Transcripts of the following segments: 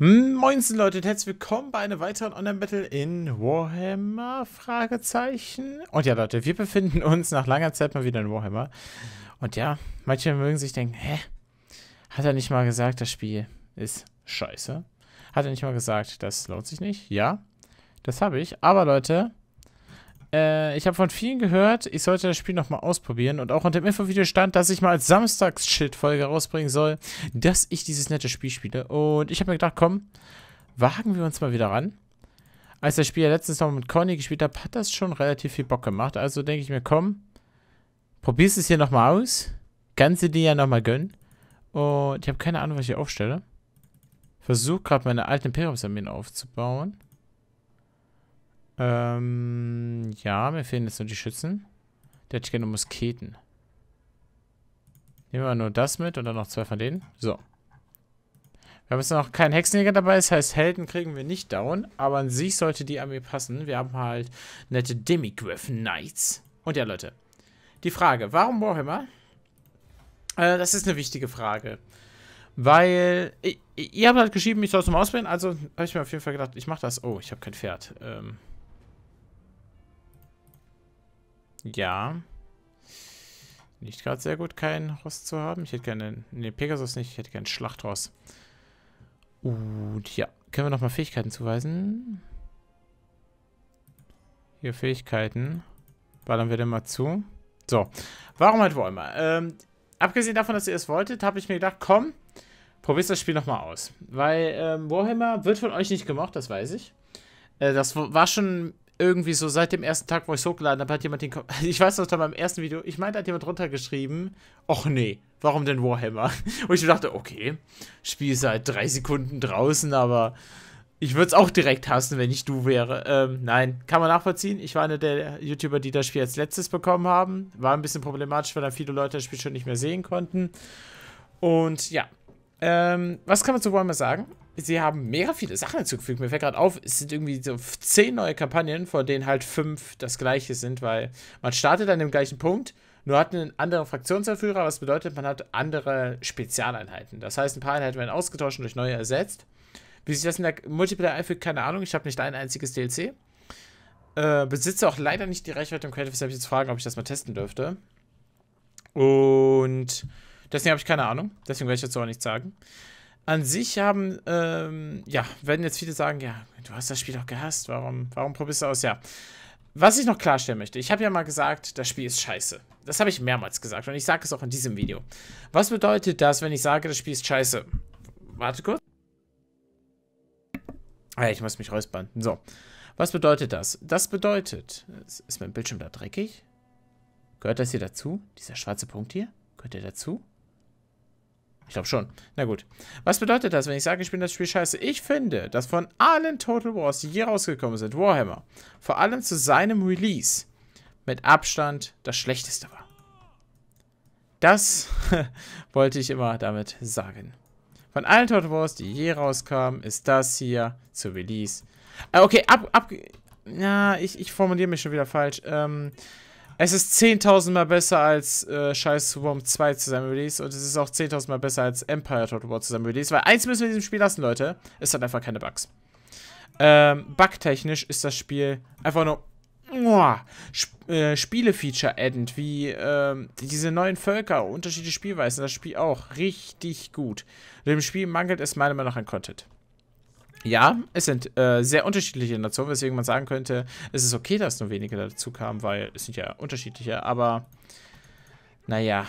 Hm, moinsen Leute und herzlich willkommen bei einem weiteren Online-Battle in Warhammer? Fragezeichen. Und ja Leute, wir befinden uns nach langer Zeit mal wieder in Warhammer. Und ja, manche mögen sich denken, hä? Hat er nicht mal gesagt, das Spiel ist scheiße? Hat er nicht mal gesagt, das lohnt sich nicht? Ja, das habe ich. Aber Leute, äh, ich habe von vielen gehört, ich sollte das Spiel nochmal ausprobieren. Und auch unter dem Infovideo stand, dass ich mal als Samstags-Shit-Folge rausbringen soll, dass ich dieses nette Spiel spiele. Und ich habe mir gedacht, komm, wagen wir uns mal wieder ran. Als das Spiel ja letztens noch mit Conny gespielt habe, hat das schon relativ viel Bock gemacht. Also denke ich mir, komm, probierst es hier nochmal aus. Kannst du dir ja nochmal gönnen. Und ich habe keine Ahnung, was ich hier aufstelle. Versuche gerade meine alten Imperiumsarmeen aufzubauen. Ähm, ja, mir fehlen jetzt nur die Schützen. Der hätte ich gerne Musketen. Nehmen wir nur das mit und dann noch zwei von denen. So. Wir haben jetzt noch keinen Hexenjäger dabei, das heißt, Helden kriegen wir nicht down, aber an sich sollte die Armee passen. Wir haben halt nette Demigriff Knights. Und ja, Leute, die Frage, warum Warhammer? Äh, das ist eine wichtige Frage. Weil, ihr, ihr habt halt geschrieben, ich soll es mal auswählen, also habe ich mir auf jeden Fall gedacht, ich mache das. Oh, ich habe kein Pferd. Ähm, Ja. Nicht gerade sehr gut, kein Ross zu haben. Ich hätte gerne... Ne, Pegasus nicht. Ich hätte gerne Schlachtross. Und ja. Können wir nochmal Fähigkeiten zuweisen? Hier Fähigkeiten. Ballern wir denn mal zu. So. Warum halt wollen wir? Ähm, abgesehen davon, dass ihr es wolltet, habe ich mir gedacht, komm, probier's das Spiel nochmal aus. Weil ähm, Warhammer wird von euch nicht gemocht, das weiß ich. Äh, das war schon irgendwie so seit dem ersten Tag, wo ich es hochgeladen habe, hat jemand den. Kom ich weiß noch, da beim ersten Video, ich meinte, hat jemand runtergeschrieben, ach nee, warum denn Warhammer? Und ich dachte, okay, Spiel seit drei Sekunden draußen, aber ich würde es auch direkt hassen, wenn ich du wäre. Ähm, nein, kann man nachvollziehen. Ich war einer der YouTuber, die das Spiel als letztes bekommen haben. War ein bisschen problematisch, weil dann viele Leute das Spiel schon nicht mehr sehen konnten. Und ja. Ähm, was kann man zu Warhammer sagen? sie haben mega viele Sachen hinzugefügt. Mir fällt gerade auf, es sind irgendwie so zehn neue Kampagnen, von denen halt fünf das gleiche sind, weil man startet an dem gleichen Punkt, nur hat einen anderen Fraktionsanführer, was bedeutet, man hat andere Spezialeinheiten. Das heißt, ein paar Einheiten werden ausgetauscht und durch neue ersetzt. Wie sich das in der Multiplayer einfügt, keine Ahnung. Ich habe nicht ein einziges DLC. Äh, besitze auch leider nicht die Reichweite im Creative Selfie zu fragen, ob ich das mal testen dürfte. Und deswegen habe ich keine Ahnung. Deswegen werde ich dazu auch nichts sagen an sich haben, ähm, ja, werden jetzt viele sagen, ja, du hast das Spiel doch gehasst, warum, warum probierst du aus? Ja. Was ich noch klarstellen möchte, ich habe ja mal gesagt, das Spiel ist scheiße. Das habe ich mehrmals gesagt und ich sage es auch in diesem Video. Was bedeutet das, wenn ich sage, das Spiel ist scheiße? Warte kurz. Ah, ich muss mich räuspern. So. Was bedeutet das? Das bedeutet, ist mein Bildschirm da dreckig? Gehört das hier dazu? Dieser schwarze Punkt hier? Gehört der dazu? Ich glaube schon. Na gut. Was bedeutet das, wenn ich sage, ich bin das Spiel scheiße? Ich finde, dass von allen Total Wars, die je rausgekommen sind, Warhammer, vor allem zu seinem Release, mit Abstand das schlechteste war. Das wollte ich immer damit sagen. Von allen Total Wars, die je rauskamen, ist das hier zu Release. Äh, okay, ab, ab... Ja, ich, ich formuliere mich schon wieder falsch. Ähm... Es ist 10.000 mal besser als äh, scheiß Swarm 2 zusammen Release und es ist auch 10.000 mal besser als Empire Total War zusammen Release, weil eins müssen wir in diesem Spiel lassen, Leute, es hat einfach keine Bugs. Ähm, bugtechnisch ist das Spiel einfach nur Mua, Sp äh, Spiele-Feature addend, wie ähm, diese neuen Völker, unterschiedliche Spielweisen, das Spiel auch richtig gut. Dem Spiel mangelt es meiner Meinung nach an Content. Ja, es sind äh, sehr unterschiedliche Nationen, weswegen man sagen könnte, es ist okay, dass nur wenige dazu kamen, weil es sind ja unterschiedliche, aber naja.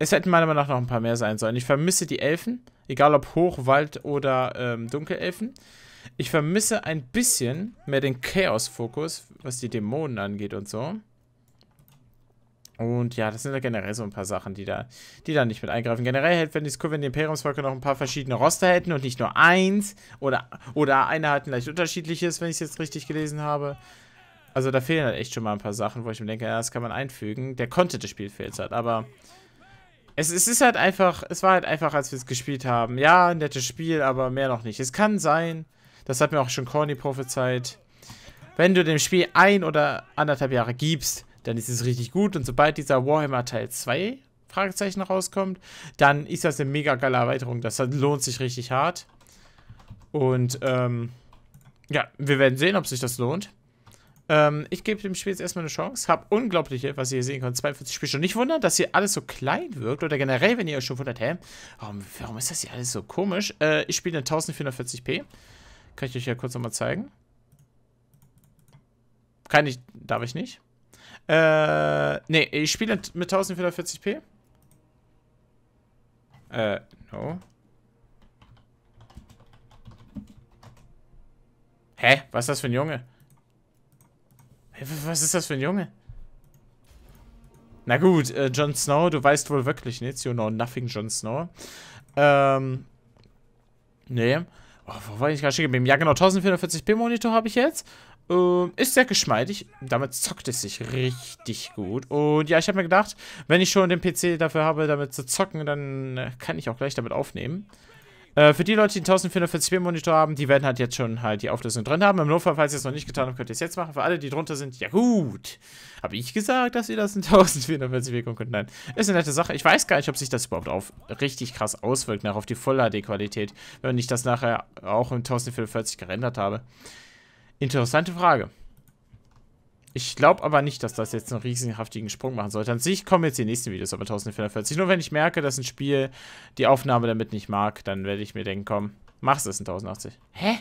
Es hätten meiner Meinung nach noch ein paar mehr sein sollen. Ich vermisse die Elfen, egal ob Hochwald oder ähm, Dunkelelfen. Ich vermisse ein bisschen mehr den Chaos-Fokus, was die Dämonen angeht und so. Und ja, das sind ja generell so ein paar Sachen, die da, die da nicht mit eingreifen. Generell hätte wenn die cool, wenn die Imperiumsvölker noch ein paar verschiedene Roster hätten und nicht nur eins. Oder, oder einer hat ein leicht unterschiedliches, wenn ich es jetzt richtig gelesen habe. Also da fehlen halt echt schon mal ein paar Sachen, wo ich mir denke, ja, das kann man einfügen. Der Content des Spiels fehlt halt, aber es, es ist halt einfach, es war halt einfach, als wir es gespielt haben. Ja, ein nettes Spiel, aber mehr noch nicht. Es kann sein, das hat mir auch schon Corny prophezeit, wenn du dem Spiel ein oder anderthalb Jahre gibst, dann ist es richtig gut. Und sobald dieser Warhammer Teil 2 Fragezeichen rauskommt, dann ist das eine mega geile Erweiterung. Das lohnt sich richtig hart. Und ähm, ja, wir werden sehen, ob sich das lohnt. Ähm, ich gebe dem Spiel jetzt erstmal eine Chance. Hab unglaubliche, was ihr hier sehen könnt, 42 Spielstunden. Nicht wundern, dass hier alles so klein wirkt. Oder generell, wenn ihr euch schon wundert, hä, warum, warum ist das hier alles so komisch? Äh, ich spiele in 1440p. Kann ich euch ja kurz nochmal zeigen. Kann ich, darf ich nicht. Äh, nee, ich spiele mit 1440p. Äh, no. Hä? Was ist das für ein Junge? Was ist das für ein Junge? Na gut, äh, Jon Snow, du weißt wohl wirklich nichts. You know nothing, Jon Snow. Ähm. Nee. Oh, wo war ich gerade schicken? Ja, genau, 1440p Monitor habe ich jetzt. Ähm, ist sehr geschmeidig. Damit zockt es sich richtig gut. Und ja, ich habe mir gedacht, wenn ich schon den PC dafür habe, damit zu zocken, dann äh, kann ich auch gleich damit aufnehmen. Äh, für die Leute, die einen 1440p Monitor haben, die werden halt jetzt schon halt die Auflösung drin haben. Im Notfall, falls ihr es noch nicht getan habt, könnt ihr es jetzt machen. Für alle, die drunter sind, ja gut. Habe ich gesagt, dass ihr das in 1440p gucken könnt? Nein. Ist eine nette Sache. Ich weiß gar nicht, ob sich das überhaupt auf richtig krass auswirkt, nach auf die voll HD-Qualität, wenn ich das nachher auch in 1440 gerendert habe. Interessante Frage. Ich glaube aber nicht, dass das jetzt einen riesenhaftigen Sprung machen sollte. An sich kommen jetzt die nächsten Videos aber 1440. Nur wenn ich merke, dass ein Spiel die Aufnahme damit nicht mag, dann werde ich mir denken, komm, mach's es in 1080. Hä?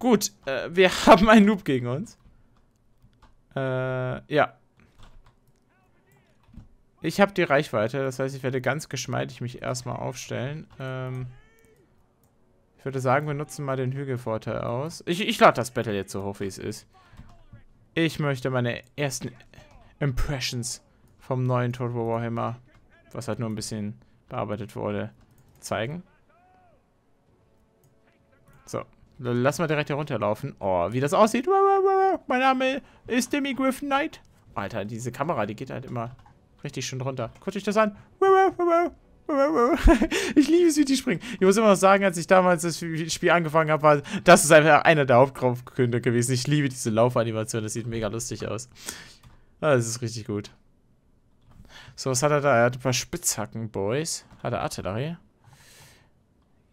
Gut, äh, wir haben einen Noob gegen uns. Äh, ja. Ich habe die Reichweite, das heißt, ich werde ganz geschmeidig mich erstmal aufstellen. Ähm, ich würde sagen, wir nutzen mal den Hügelvorteil aus. Ich, ich lade das Battle jetzt so hoch, wie es ist. Ich möchte meine ersten Impressions vom neuen Total Warhammer, was halt nur ein bisschen bearbeitet wurde, zeigen. So, lass mal direkt herunterlaufen. Oh, wie das aussieht. Mein Name ist Demi Griffin Knight. Alter, diese Kamera, die geht halt immer Richtig schön runter. Guckt euch das an. Ich liebe es, wie die springen. Ich muss immer noch sagen, als ich damals das Spiel angefangen habe, war das ist einfach einer der Hauptgründe gewesen. Ich liebe diese Laufanimation, das sieht mega lustig aus. Ah, das ist richtig gut. So, was hat er da? Er hat ein paar Spitzhacken, Boys. Hat er Artillerie?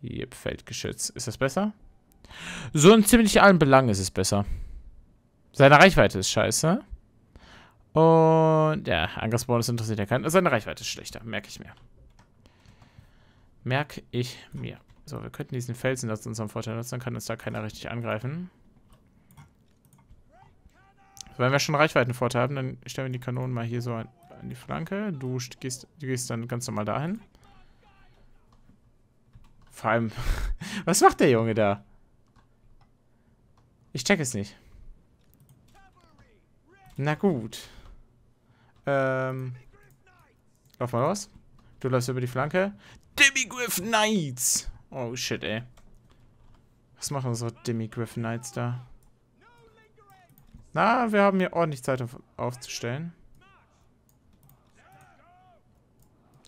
Jep, Feldgeschütz. Ist das besser? So in ziemlich allen Belangen ist es besser. Seine Reichweite ist scheiße. Und ja, Angriffsbonus interessiert ja keinen. Seine Reichweite ist schlechter, merke ich mir. Merke ich mir. So, wir könnten diesen Felsen das zu unserem Vorteil nutzen, dann kann uns da keiner richtig angreifen. So, wenn wir schon Reichweitenvorteil haben, dann stellen wir die Kanonen mal hier so an, an die Flanke. Du gehst, du gehst dann ganz normal dahin. Vor allem, was macht der Junge da? Ich check es nicht. Na gut. Ähm, lauf mal raus. Du läufst über die Flanke. Demigriff Knights! Oh shit, ey. Was machen unsere Demigriff Knights da? Na, wir haben hier ordentlich Zeit auf, aufzustellen.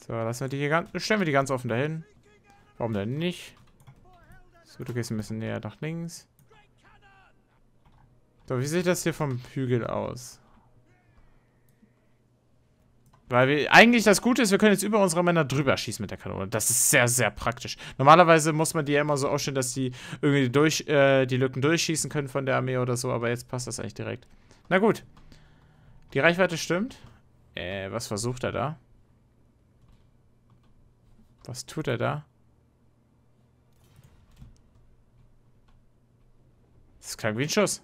So, lassen wir die hier ganz. Stellen wir die ganz offen dahin. Warum denn nicht? So, du gehst ein bisschen näher nach links. So, wie sieht das hier vom Hügel aus? Weil wir, eigentlich das Gute ist, wir können jetzt über unsere Männer drüber schießen mit der Kanone. Das ist sehr, sehr praktisch. Normalerweise muss man die ja immer so ausstellen, dass die irgendwie durch, äh, die Lücken durchschießen können von der Armee oder so, aber jetzt passt das eigentlich direkt. Na gut. Die Reichweite stimmt. Äh, was versucht er da? Was tut er da? Das klang wie ein Schuss.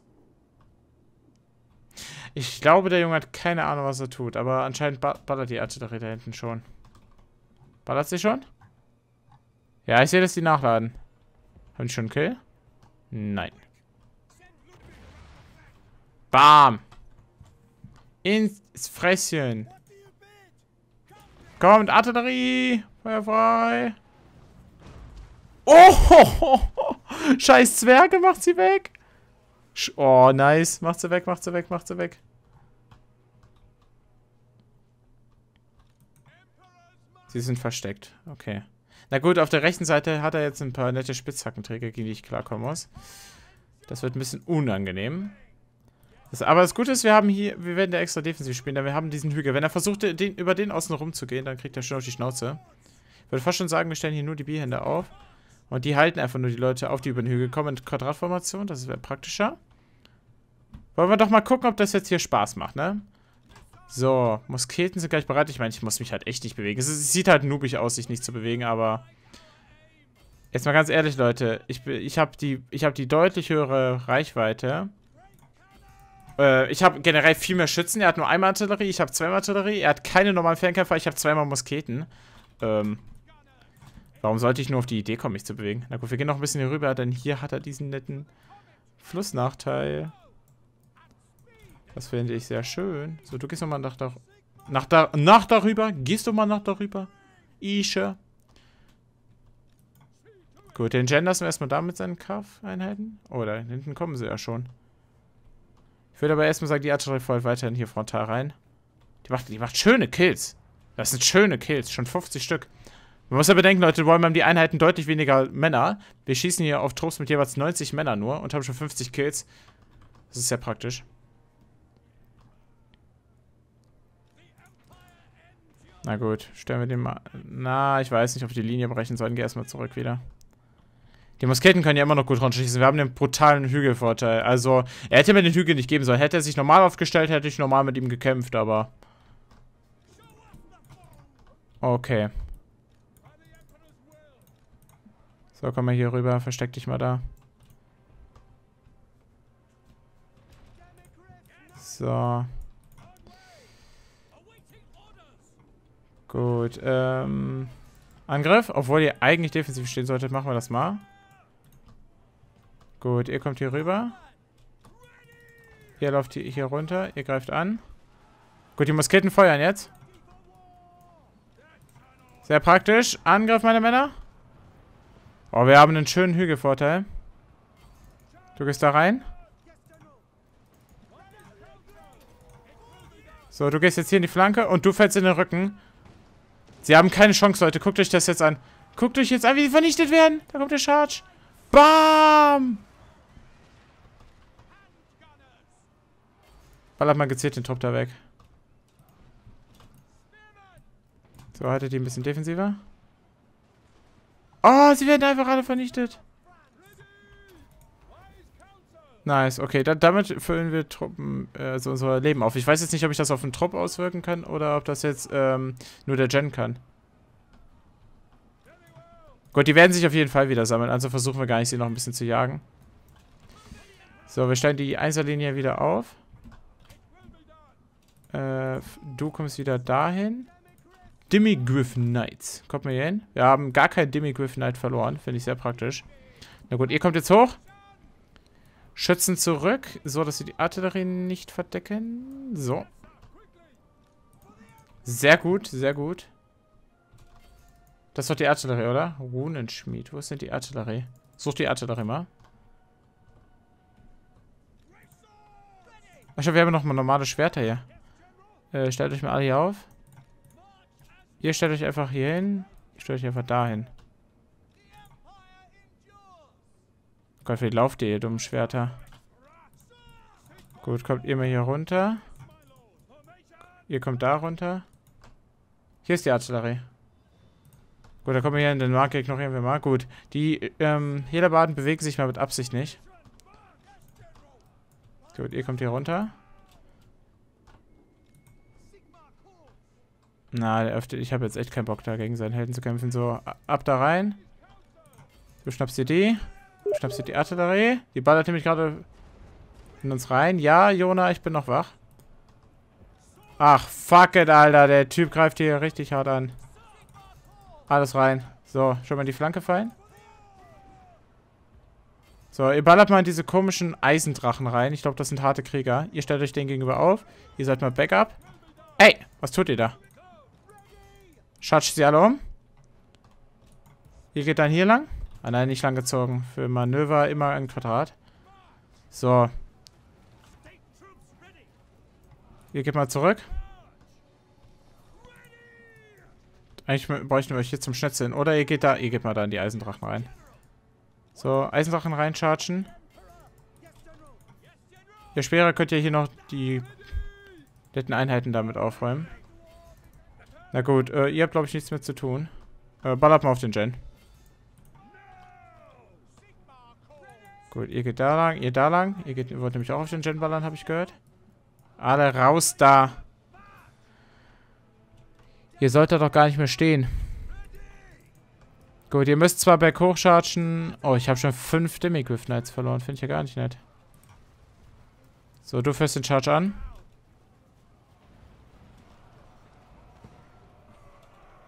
Ich glaube, der Junge hat keine Ahnung, was er tut. Aber anscheinend ballert die Artillerie da hinten schon. Ballert sie schon? Ja, ich sehe, dass die nachladen. Haben die schon einen Kill? Nein. Bam. Ins Fresschen. Kommt, Artillerie. Feuer frei. Oh, ho, ho, ho. scheiß Zwerge macht sie weg. Oh, nice. Macht sie weg, macht sie weg, macht sie weg. Die sind versteckt. Okay. Na gut, auf der rechten Seite hat er jetzt ein paar nette Spitzhackenträger, gegen die ich klarkommen muss. Das wird ein bisschen unangenehm. Das, aber das Gute ist, wir haben hier, wir werden da extra defensiv spielen, denn wir haben diesen Hügel. Wenn er versucht, den, über den außen rumzugehen, dann kriegt er schon auf die Schnauze. Ich würde fast schon sagen, wir stellen hier nur die Bierhände auf. Und die halten einfach nur die Leute auf, die über den Hügel kommen in Quadratformation. Das wäre praktischer. Wollen wir doch mal gucken, ob das jetzt hier Spaß macht, ne? So, Musketen sind gleich bereit. Ich meine, ich muss mich halt echt nicht bewegen. Es, sieht halt noobig aus, sich nicht zu bewegen, aber... Jetzt mal ganz ehrlich, Leute. Ich, ich habe die, hab die deutlich höhere Reichweite. Äh, ich habe generell viel mehr Schützen. Er hat nur einmal Artillerie, ich habe zweimal Artillerie. Er hat keine normalen Fernkämpfer, ich habe zweimal Musketen. Ähm, warum sollte ich nur auf die Idee kommen, mich zu bewegen? Na gut, wir gehen noch ein bisschen hier rüber, denn hier hat er diesen netten Flussnachteil. Das finde ich sehr schön. So, du gehst nochmal nach, da... nach, da, nach darüber. Gehst du mal nach darüber. Ische. Gut, den Gen lassen wir erstmal da mit seinen Kraft-Einheiten. Oh, da hinten kommen sie ja schon. Ich würde aber erstmal sagen, die Archerie fällt weiterhin hier frontal rein. Die macht, die macht schöne Kills. Das sind schöne Kills, schon 50 Stück. Man muss ja bedenken, Leute, wir haben die Einheiten deutlich weniger Männer. Wir schießen hier auf Trupps mit jeweils 90 Männern nur und haben schon 50 Kills. Das ist sehr praktisch. Na gut, stellen wir den mal... Na, ich weiß nicht, ob wir die Linie brechen sollten. Geh erstmal zurück wieder. Die Musketen können ja immer noch gut runterschießen. Wir haben den brutalen Hügelvorteil. Also, er hätte mir den Hügel nicht geben sollen. Hätte er sich normal aufgestellt, hätte ich normal mit ihm gekämpft, aber... Okay. So, komm mal hier rüber. Versteck dich mal da. So. Gut, ähm... Angriff, obwohl ihr eigentlich defensiv stehen solltet, machen wir das mal. Gut, ihr kommt hier rüber. Ihr lauft hier, runter, ihr greift an. Gut, die Musketen feuern jetzt. Sehr praktisch. Angriff, meine Männer. Oh, wir haben einen schönen Hügelvorteil. Du gehst da rein. So, du gehst jetzt hier in die Flanke und du fällst in den Rücken. Sie haben keine Chance, Leute. Guckt euch das jetzt an. Guckt euch jetzt an, wie sie vernichtet werden. Da kommt der Charge. Bam! Ballert mal gezielt den Top da weg. So, haltet die ein bisschen defensiver. Oh, sie werden einfach alle vernichtet. Nice, okay. Da, damit füllen wir Truppen, also unser Leben auf. Ich weiß jetzt nicht, ob ich das auf den Trupp auswirken kann oder ob das jetzt ähm, nur der Gen kann. Gut, die werden sich auf jeden Fall wieder sammeln. Also versuchen wir gar nicht, sie noch ein bisschen zu jagen. So, wir stellen die Einserlinie wieder auf. Äh, du kommst wieder dahin. Demigriff Knights. Kommt mal hier hin. Wir haben gar kein Demigriff Knight verloren. Finde ich sehr praktisch. Na gut, ihr kommt jetzt hoch. Schützen zurück, so dass sie die Artillerie nicht verdecken. So. Sehr gut, sehr gut. Das ist doch die Artillerie, oder? Runenschmied. Wo ist denn die Artillerie? Such die Artillerie mal. Ach, wir haben noch mal normale Schwerter hier. Äh, stellt euch mal alle hier auf. Ihr stellt euch einfach hier hin. Ich stelle euch einfach da hin. Gott, wie lauft ihr, ihr dummen Schwerter? Gut, kommt ihr mal hier runter. Ihr kommt da runter. Hier ist die Artillerie. Gut, da kommen wir hier in den Markt, ignorieren wir mal. Gut, die ähm, Hederbaden bewegen sich mal mit Absicht nicht. Gut, ihr kommt hier runter. Na, der öffnet, ich habe jetzt echt keinen Bock, da gegen seinen Helden zu kämpfen. So, ab da rein. Du schnappst dir die. Schnappst du die Artillerie? Die ballert nämlich gerade in uns rein. Ja, Jona, ich bin noch wach. Ach, fuck it, Alter. Der Typ greift hier richtig hart an. Alles rein. So, schon mal die Flanke fallen. So, ihr ballert mal in diese komischen Eisendrachen rein. Ich glaube, das sind harte Krieger. Ihr stellt euch denen gegenüber auf. Ihr seid mal Backup. Ey, was tut ihr da? Schatscht sie alle um. Ihr geht dann hier lang. Ah nein, nicht lang gezogen. Für Manöver immer ein Quadrat. So. Ihr geht mal zurück. Eigentlich bräuchten wir euch hier zum Schnetzeln. Oder ihr geht da, ihr geht mal da in die Eisendrachen rein. So, Eisendrachen reinchargen. Ihr Schwerer könnt ja hier noch die netten Einheiten damit aufräumen. Na gut, äh, ihr habt glaube ich nichts mehr zu tun. Äh, ballert mal auf den Gen. Gut, ihr geht da lang, ihr da lang. Ihr, geht, wollt nämlich auch auf den Genballern, habe ich gehört. Alle raus da. Ihr solltet doch gar nicht mehr stehen. Gut, ihr müsst zwar back hochchargen. Oh, ich habe schon fünf Demigriff Knights verloren. Finde ich ja gar nicht nett. So, du fährst den Charge an.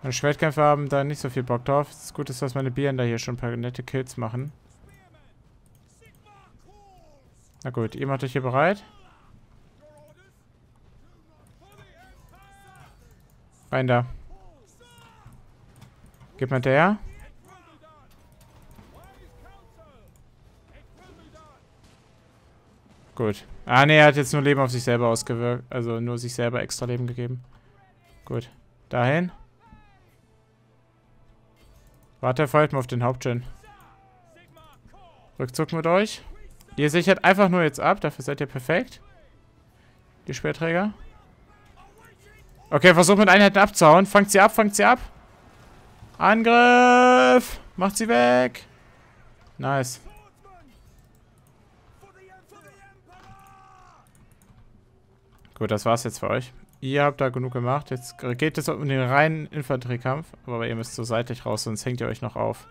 Meine Schwertkämpfer haben da nicht so viel Bock drauf. Es ist gut, dass meine da hier schon ein paar nette Kills machen. Na gut, ihr macht euch hier bereit. Rein da. Gib mal der. Gut. Ah, ne, er hat jetzt nur Leben auf sich selber ausgewirkt. Also nur sich selber extra Leben gegeben. Gut. Dahin. Warte, feuert mal auf den Hauptgen. Rückzug mit euch. Ihr sichert einfach nur jetzt ab. Dafür seid ihr perfekt. Die Speerträger. Okay, versucht mit Einheiten abzuhauen. Fangt sie ab, fangt sie ab. Angriff! Macht sie weg! Nice. Gut, das war's jetzt für euch. Ihr habt da genug gemacht. Jetzt geht es um den reinen Infanteriekampf. Aber ihr müsst so seitlich raus, sonst hängt ihr euch noch auf.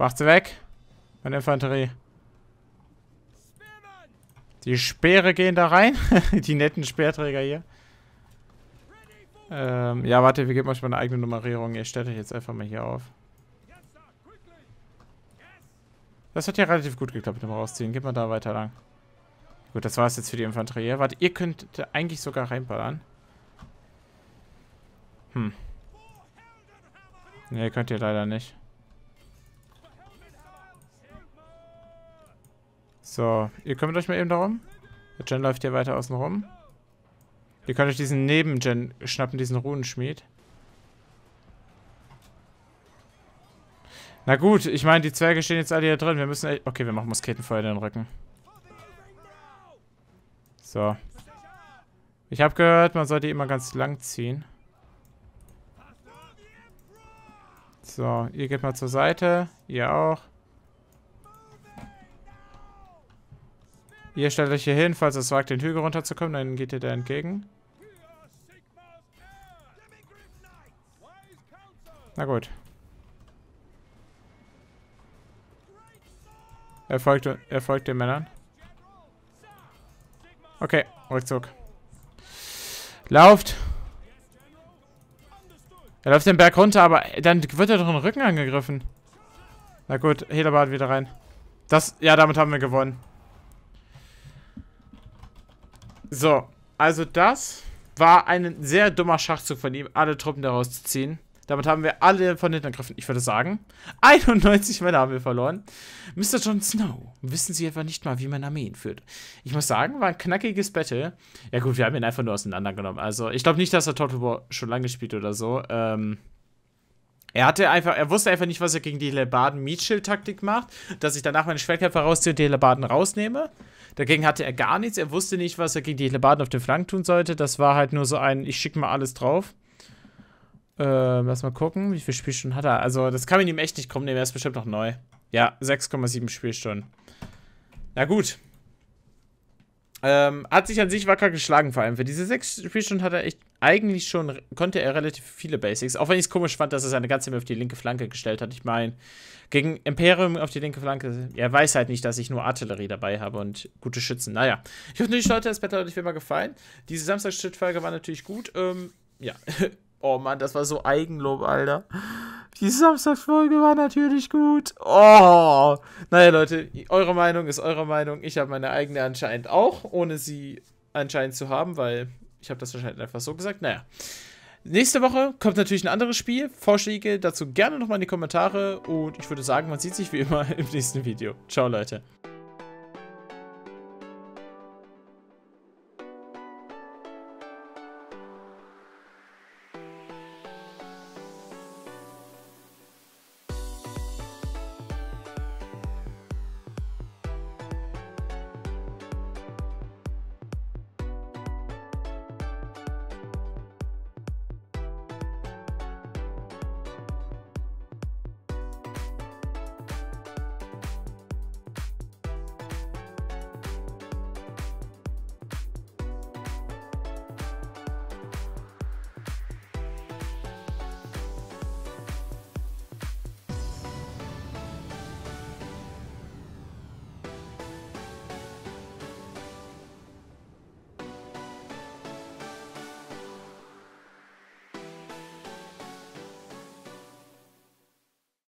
Macht sie weg. Meine Infanterie. Die Speere gehen da rein. die netten Speerträger hier. Ähm, ja, warte, wir geben euch mal eine eigene Nummerierung. Ihr stellt euch jetzt einfach mal hier auf. Das hat ja relativ gut geklappt mit dem Rausziehen. Geht mal da weiter lang. Gut, das war es jetzt für die Infanterie. Warte, ihr könnt eigentlich sogar reinballern. Hm. Ne, könnt ihr leider nicht. So, ihr kümmert euch mal eben darum. Der Gen läuft hier weiter außen rum. Ihr könnt euch diesen Neben-Gen schnappen, diesen Runenschmied. Na gut, ich meine, die Zwerge stehen jetzt alle hier drin. Wir müssen... Echt okay, wir machen Musketenfeuer in den Rücken. So. Ich habe gehört, man sollte immer ganz lang ziehen. So, ihr geht mal zur Seite. Ihr auch. Ihr stellt euch hier hin, falls es wagt, den Hügel runterzukommen, dann geht ihr da entgegen. Na gut. Er folgt, er folgt den Männern. Okay, Rückzug. Lauft! Er läuft den Berg runter, aber dann wird er doch den Rücken angegriffen. Na gut, Hedabad wieder rein. Das, ja, damit haben wir gewonnen. So, also das war ein sehr dummer Schachzug von ihm, alle Truppen daraus zu ziehen. Damit haben wir alle von hinten ergriffen. Ich würde sagen, 91 Männer haben wir verloren. Mr. Jon Snow, wissen Sie etwa nicht mal, wie man Armeen führt? Ich muss sagen, war ein knackiges Battle. Ja gut, wir haben ihn einfach nur auseinandergenommen. Also, ich glaube nicht, dass er Total War schon lange spielt oder so. Ähm, er hatte einfach, er wusste einfach nicht, was er gegen die Lebaden Meatschild-Taktik macht, dass ich danach meine Schwertkämpfer rausziehe und die Lebaden rausnehme. Dagegen hatte er gar nichts. Er wusste nicht, was er gegen die Lebaden auf den Flanken tun sollte. Das war halt nur so ein, ich schicke mal alles drauf. Äh, lass mal gucken, wie viele Spielstunden hat er. Also, das kann mit ihm echt nicht kommen. Der wäre bestimmt noch neu. Ja, 6,7 Spielstunden. Na gut. Ähm, hat sich an sich wacker geschlagen, vor allem. Für diese sechs Spielstunden hat er echt eigentlich schon, konnte er relativ viele Basics. Auch wenn ich es komisch fand, dass er seine ganze Menge auf die linke Flanke gestellt hat. Ich meine, gegen Imperium auf die linke Flanke, er weiß halt nicht, dass ich nur Artillerie dabei habe und gute Schützen. Naja, ich hoffe, natürlich Leute, das Battle hat euch wie immer gefallen. Diese samstags war natürlich gut. Ähm, ja. oh Mann, das war so Eigenlob, Alter. Die Samstagsfolge war natürlich gut. Oh. Naja, Leute, eure Meinung ist eure Meinung. Ich habe meine eigene anscheinend auch, ohne sie anscheinend zu haben, weil ich habe das anscheinend einfach so gesagt. Naja. Nächste Woche kommt natürlich ein anderes Spiel. Vorschläge dazu gerne nochmal in die Kommentare. Und ich würde sagen, man sieht sich wie immer im nächsten Video. Ciao, Leute.